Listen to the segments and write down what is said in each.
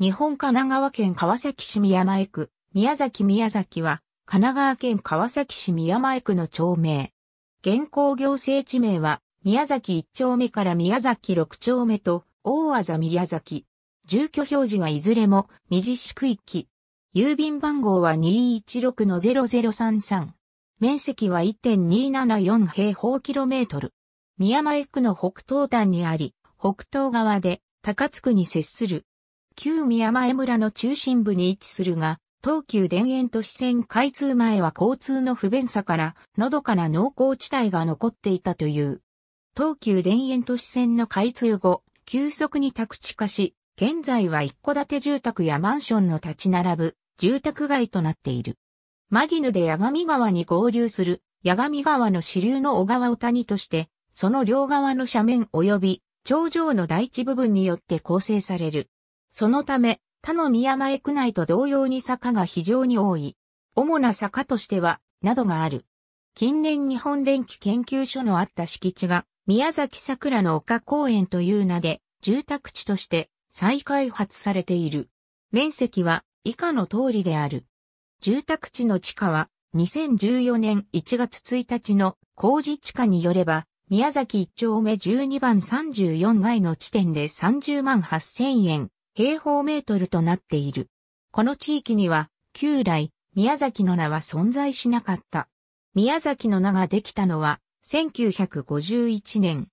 日本神奈川県川崎市宮前区、宮崎宮崎は、神奈川県川崎市宮前区の町名。現行行政地名は、宮崎1丁目から宮崎6丁目と、大技宮崎。住居表示はいずれも、右四区域。郵便番号は216の0033。面積は1.274平方キロメートル。宮前区の北東端にあり、北東側で高津区に接する旧宮前村の中心部に位置するが、東急田園都市線開通前は交通の不便さから、のどかな農耕地帯が残っていたという。東急田園都市線の開通後、急速に宅地化し、現在は一戸建て住宅やマンションの立ち並ぶ住宅街となっている。マギヌで八神川に合流する八神川の支流の小川を谷として、その両側の斜面及び頂上の大地部分によって構成されるそのため、他の宮前区内と同様に坂が非常に多い。主な坂としては、などがある。近年日本電気研究所のあった敷地が、宮崎桜の丘公園という名で、住宅地として再開発されている。面積は以下の通りである。住宅地の地価は2014年1月1日の工事地価によれば、宮崎1丁目12番34街の地点で30万8000円、平方メートルとなっている。この地域には、旧来、宮崎の名は存在しなかった。宮崎の名ができたのは、1951年。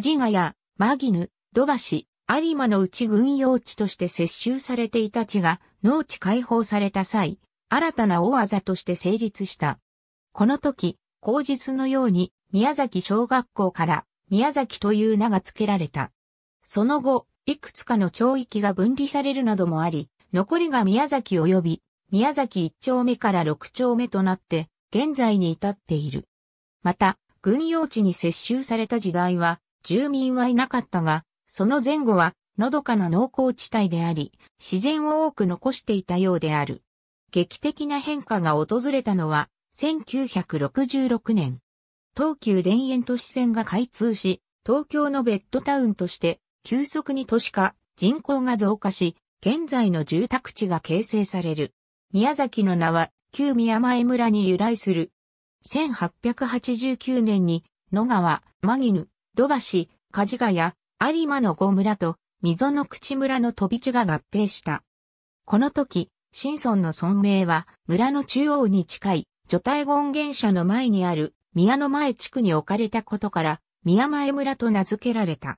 ジガヤ、マギヌ、ドシ、ア有馬の内軍用地として接収されていた地が農地解放された際、新たな大技として成立した。この時、口実のように宮崎小学校から宮崎という名が付けられた。その後、いくつかの町域が分離されるなどもあり、残りが宮崎及び、宮崎1丁目から6丁目となって、現在に至っている。また、軍用地に接収された時代は、住民はいなかったが、その前後は、のどかな農耕地帯であり、自然を多く残していたようである。劇的な変化が訪れたのは、1966年。東急田園都市線が開通し、東京のベッドタウンとして急速に都市化、人口が増加し、現在の住宅地が形成される。宮崎の名は、旧宮前村に由来する。1889年に、野川、マギヌ、土橋、梶ヶ谷、有馬の五村と、溝の口村の飛び地が合併した。この時、新村の村名は、村の中央に近い、女体権現社の前にある、宮の前地区に置かれたことから、宮前村と名付けられた。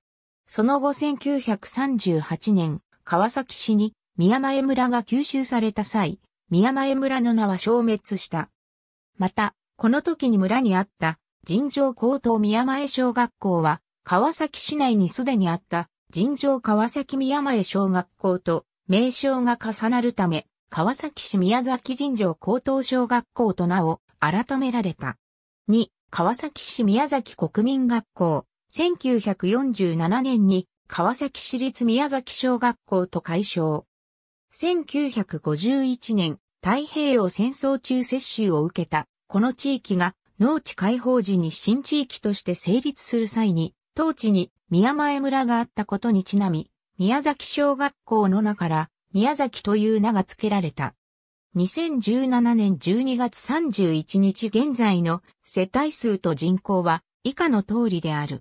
その後1938年、川崎市に宮前村が吸収された際、宮前村の名は消滅した。また、この時に村にあった尋常高等宮前小学校は、川崎市内にすでにあった尋常川崎宮前小学校と名称が重なるため、川崎市宮崎尋常高等小学校と名を改められた。2、川崎市宮崎国民学校、1947年に川崎市立宮崎小学校と解消。1951年、太平洋戦争中接種を受けた、この地域が農地開放時に新地域として成立する際に、当地に宮前村があったことにちなみ、宮崎小学校の名から宮崎という名が付けられた。2017年12月31日現在の世帯数と人口は以下の通りである。